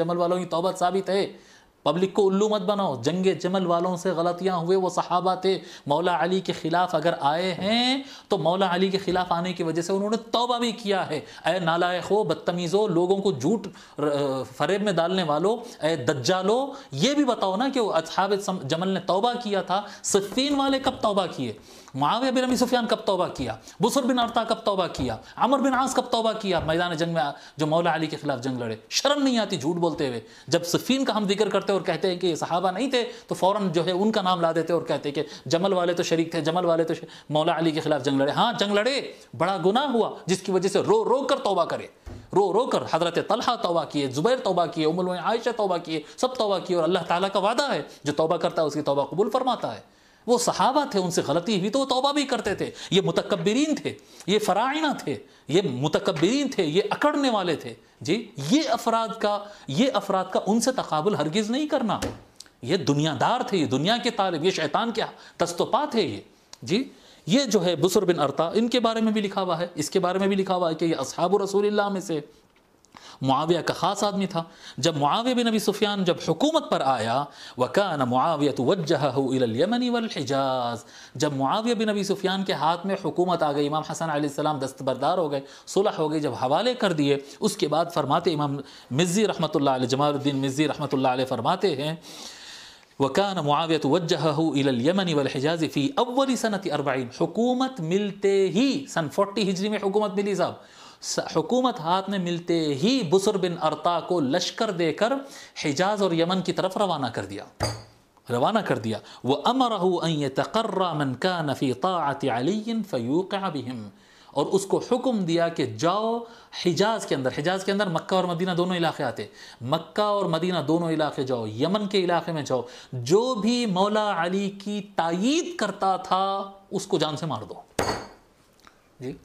जमल वालों की तोबत साबित है पब्लिक को उल्लू मत बनाओ जंगे जमल वालों से गलतियां हुए वो सहाबा थे मौला अली के ख़िलाफ़ अगर आए हैं तो मौला अली के ख़िलाफ़ आने की वजह से उन्होंने तोबा भी किया है ए नालाय हो बदतमीज़ो लोगों को झूठ फरेब में डालने वालों ए दज्जालो ये भी बताओ ना कि वो असहाब जमल ने तोबा किया था सिफ़ीन वाले कब तोबा किए माविया बिन अमी सुफियान कब तोबा किया बुसर बिन अरता कब तोबा किया अमर बिन आस कब तोबा किया मैदान जंग में जो मौला अली के खिलाफ जंग लड़े शर्म नहीं आती झूठ बोलते हुए जब सफ़ीन का हम जिक्र करते और कहते हैं कि ये सहाबा नहीं थे तो फ़ौर जो है उनका नाम ला देते और कहते कि जमल वाले तो शरीक थे जमल वाले तो मौला अली के खिलाफ जंग लड़े हाँ जंग लड़े बड़ा गुना हुआ जिसकी वजह से रो रो कर तोबा करे रो रो कर हजरत तलहा तोबा किए जुबैर तोबा किए उमल आयशा तोबा किए सब तोबा किए और अल्लाह ताला का वादा है जो तोबा करता है उसकी तोबा कबूल फरमाता है वो सहाबा थे उनसे गलती हुई तो वो तोबा भी करते थे ये मुतकबरीन थे ये फ़राइना थे ये मुतकबरीन थे ये अकड़ने वाले थे जी ये अफराद का ये अफराद का उनसे तकबुल हरगिज़ नहीं करना ये दुनियादार थे ये दुनिया के तालब ये शैतान के दस्तोपा थे ये जी ये जो है बसर बिन अरता इनके बारे में भी लिखा हुआ है इसके बारे में भी लिखा हुआ है कि ये असहाब रसूल में से मुआविया का ख़ास आदमी था जब मुआविया बिन नबी सुफियान जब हुकूमत पर आया वकान मुआविया तो वजहमनी वलहिजाज जब मुआविया बिन नबी सुफियान के हाथ में हुकूमत आ गई इमाम हसन सलाम दस्तबरदार हो गए सुलह हो गई जब हवाले कर दिए उसके बाद फरमाते इमाम मिज़ी रहमत जमालुद्दीन मिज़ी रहमत फरमाते हैं वकान मुआविया वजह यमन वलहिजाज फ़ी अव्वली सनत अरबाइन हुकूमत मिलते ही सन 40 हिजरी में हुकूमत मिली साहब हुकूमत हाथ में मिलते ही बुसर बिन अरता को लश्कर देकर हिजाज और यमन की तरफ रवाना कर दिया रवाना कर दिया वो अमर तकर्रा का नफ़ी और उसको हुक्म दिया कि जाओ हिजाज के अंदर हिजाज के अंदर मक्का और मदीना दोनों इलाके आते मक्का और मदीना दोनों इलाके जाओ यमन के इलाके में जाओ जो भी मौला अली की तायीद करता था उसको जान से मार दो जी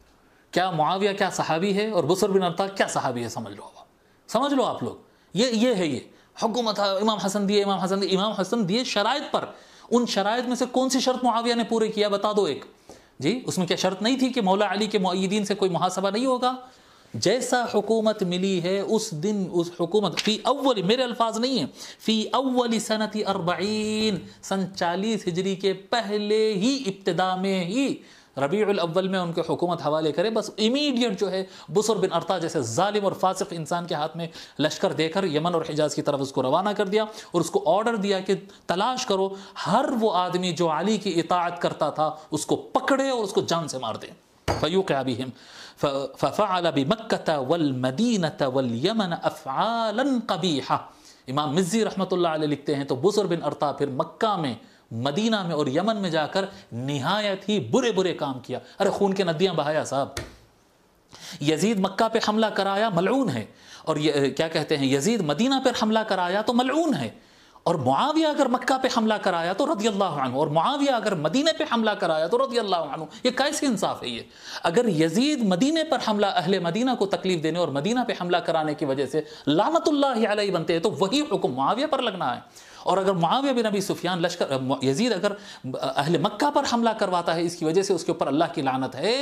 क्या मुआविया क्या सहाबी है और बसर बिन अरता क्या सहाबी है समझ लो आप समझ लो आप लोग ये ये है ये हुकूमत इमाम हसन दिए इमाम हसन दिए इमाम हसन दिए शराय पर उन शराय में से कौन सी शर्त मुआविया ने पूरे किया बता दो एक जी उसमें क्या शर्त नहीं थी कि मौला अली के मुदीन से कोई मुहासभा नहीं होगा जैसा हुकूमत मिली है उस दिन उस हुकूमत फ़ी अव्वल मेरे अल्फाज नहीं है फ़ी अव्वल सनती अरबईन सन चालीस हिजरी के पहले ही इब्तदा में ही रबी अव्वल में उनके हुकूमत हवाले करें बस इमीडिएट जो है बसर बिन अरता जैसे ालिम और फासिक इंसान के हाथ में लश्कर देकर यमन और हिजाज की तरफ उसको रवाना कर दिया और उसको ऑर्डर दिया कि तलाश करो हर वो आदमी जो अली की इतात करता था उसको पकड़े और उसको जान से मार दें फ़यूक़ बिहम फ़फ़ाल बमक्कत वल मदीनत वल यमन अफ़ालन कबीहा इमाम मिज़ी रहमत लिखते हैं तो बुसर बिन अरता फिर मक्का में मदीना में और यमन में जाकर निहायत ही बुरे बुरे काम किया अरे खून के नदियां बहाया साहब यजीद मक्का पे हमला कराया मलून है और ये, क्या कहते हैं यजीद मदीना पर हमला कराया तो मलून है और मुआविया अगर मक्का पे हमला कराया तो रदी अल्लाह और मुआविया अगर मदीने पे हमला कराया तो रदी अल्लाह ये कैसे इंसाफ है ये अगर यजीद मदीने पर हमला अहल मदीना को तकलीफ देने और मदीना पे हमला कराने की वजह से लानतुल्ला बनते हैं तो वही हुक्म मुआविया पर लगना है और अगर मुआविया बिन अबी सुफियान लश्कर यजीद अगर अहल मक्का पर हमला करवाता है इसकी वजह से उसके ऊपर अल्लाह की लानत है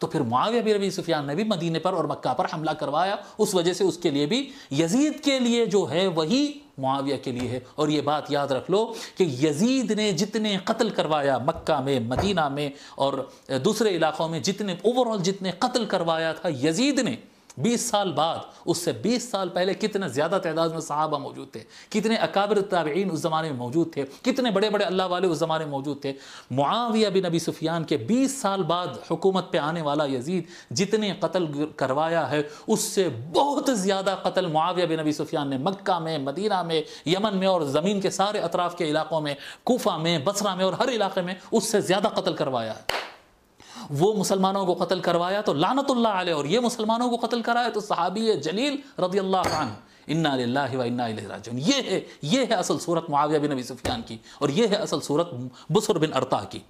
तो फिर मुआविया बिन अबी सुफियान ने भी मदीने पर और मक्का पर हमला करवाया उस वजह से उसके लिए भी यजीद के लिए जो है वही मुआविया के लिए है और ये बात याद रख लो कि यजीद ने जितने कत्ल करवाया मक्का में मदीना में और दूसरे इलाक़ों में जितने ओवरऑल जितने कत्ल करवाया था यजीद ने बीस साल बाद उससे बीस साल पहले कितने ज़्यादा तादाद में सहाबा मौजूद थे कितने अकाबर ताबीन उस ज़माने में मौजूद थे कितने बड़े बड़े अल्लाह वाले उस ज़माने में मौजूद थे मुआविया बिन नबी सुफियान के बीस साल बाद हुकूमत पर आने वाला यजीद जितने कत्ल करवाया है उससे बहुत ज़्यादा कत्ल मुआविया बिन नबी सुफियान ने मक्का में मदीना में यमन में और ज़मीन के सारे अतराफ़ के इलाक़ों में कोफा में बसरा में और हर इलाके में उससे ज़्यादा कत्ल करवाया है वो मुसलमानों को कत्ल करवाया तो लानतुल्ला आल और ये मुसलमानों को कत्ल कराया तो सहाबी जलील रदी अल्लाह इन्ना इन्ना ये है ये है असल सूरत मुआविया बिन नबी सुफियान की और ये है असल सूरत बसुर बिन अरता की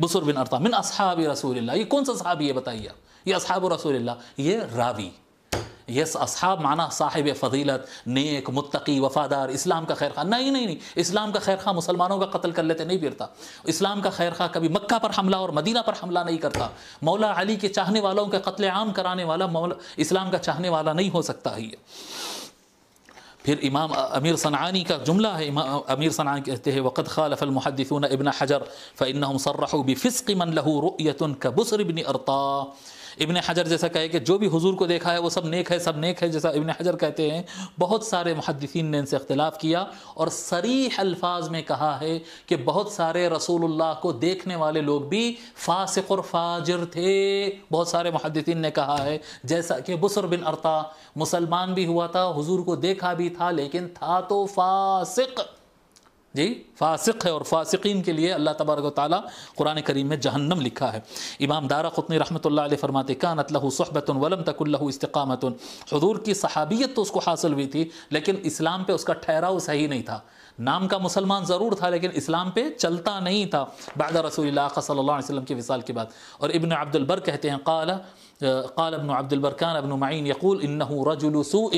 बसुर बिन अरता मिन असहाब रसूल ये कौन सा सहाबी है बताइए ये असहाब रसूल ये रावी यस असहाब माना साहिब फजीलत नेक मुत्तकी वफादार इस्लाम का खैर खा नहीं नहीं नहीं इस्लाम का खैर खा मुसलमानों का कत्ल कर लेते नहीं फिरता इस्लाम का खैर खा कभी मक्का पर हमला और मदीना पर हमला नहीं करता मौला अली के चाहने वालों का कत्ल आम कराने वाला मौला इस्लाम का चाहने वाला नहीं हो सकता ही फिर इमाम अमीर सनानी का जुमला है इमाम अमीर सनानी कहते हैं वक़द खालफ़लमहदून इबन हजर फ़िन सर्रहु बिफ़िस्क मन लहू रुयतन कबसर बिन अरता इबन हजर जैसा कहे कि जो भी हुजूर को देखा है वो सब नेक है सब नेक है जैसा इबन हजर कहते हैं बहुत सारे मुहदसिन ने इनसे अख्तिलाफ़ किया और सरीह अल्फाज में कहा है कि बहुत सारे रसूलुल्लाह को देखने वाले लोग भी फासिक और फाजिर थे बहुत सारे मुहदसिन ने कहा है जैसा कि बसर बिन अरता मुसलमान भी हुआ था हुजूर को देखा भी था लेकिन था तो फासिक जी फासिक है और फासिकीन के लिए अल्लाह तबारक ताली कुरान करीम में जहन्नम लिखा है इमाम दारा ख़ुतनी रहमत फ़रमाते कान सहबत वलम तकुल्ल इस्तकामत हजूर की सहाबियत तो उसको हासिल हुई थी लेकिन इस्लाम पर उसका ठहराव सही नहीं था नाम का मुसलमान ज़रूर था लेकिन इस्लाम पे चलता नहीं था बाद रसूल सल्ला वसलम के विसाल के बाद और इबन अब्दुलबर कहते हैं काला قال ابن عبد البر كان ابن معين يقول انه رجل سوء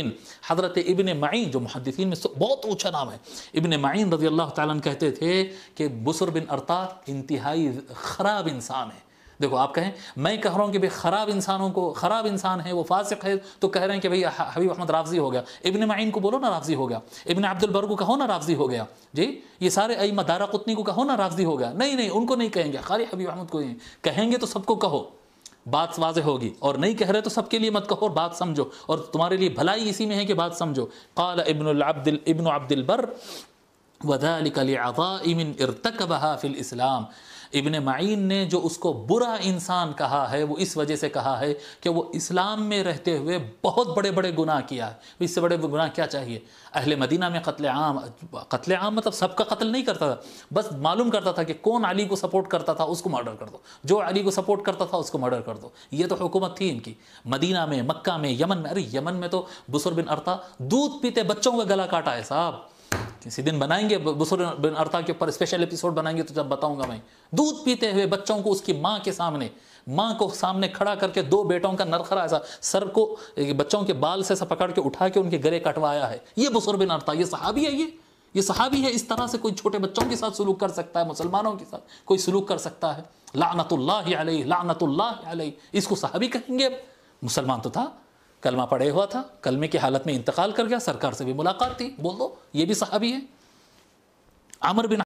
حضرت ابن معين जो محدثين में बहुत ऊँचा नाम है इब्न معين रजी अल्लाह ताला कहते थे कि बुसर बिन अरता इंतहाई ख़राब इंसान है देखो आप कहें मैं कह रहा हूँ कि भाई ख़राब इंसानों को ख़राब इंसान है वो फासिक है तो कह रहे हैं कि भाई हबीब अहमद राफजी हो गया इबन माइन को बोलो ना राफजी हो गया इबन बर को कहो ना राफजी हो गया जी ये सारे अई मदारा कुतनी को कहो ना राफजी हो गया नहीं नहीं उनको नहीं कहेंगे खाली हबीब अहमद को कहेंगे तो सबको कहो बात वाजह होगी और नहीं कह रहे तो सबके लिए मत कहो और बात समझो और तुम्हारे लिए भलाई इसी में है कि बात समझो काल इबन बर इबन अब्दिलबर वदालिकलियामिन इरतकबहा फ़िल इस्लाम इबन मईन ने जो उसको बुरा इंसान कहा है वो इस वजह से कहा है कि वो इस्लाम में रहते हुए बहुत बड़े बड़े गुनाह किया है तो इससे बड़े गुनाह क्या चाहिए अहल मदीना में कत्ल आम कत्ल आम मतलब सबका कत्ल नहीं करता था बस मालूम करता था कि कौन अली को सपोर्ट करता था उसको मर्डर कर दो जो अली को सपोर्ट करता था उसको मर्डर कर दो ये तो हुकूमत थी इनकी मदीना में मक्का में यमन में अरे यमन में तो बुसर बिन अरता दूध पीते बच्चों का गला काटा है साहब किसी दिन बनाएंगे बसुर बिन अरता के ऊपर स्पेशल एपिसोड बनाएंगे तो जब बताऊंगा मैं दूध पीते हुए बच्चों को उसकी माँ के सामने माँ को सामने खड़ा करके दो बेटों का नरखरा ऐसा सर को बच्चों के बाल से ऐसा पकड़ के उठा के उनके गले कटवाया है ये बसुर बिन अरता ये सहाबी है ये ये सहाबी है इस तरह से कोई छोटे बच्चों के साथ सलूक कर सकता है मुसलमानों के साथ कोई सलूक कर सकता है लानतुल्ला अलैह लानतुल्ला अलैह इसको सहाबी कहेंगे मुसलमान तो था कलमा पड़े हुआ था कलमे की हालत में इंतकाल कर गया सरकार से भी मुलाकात थी बोल दो ये भी सहाबी है अमर बिन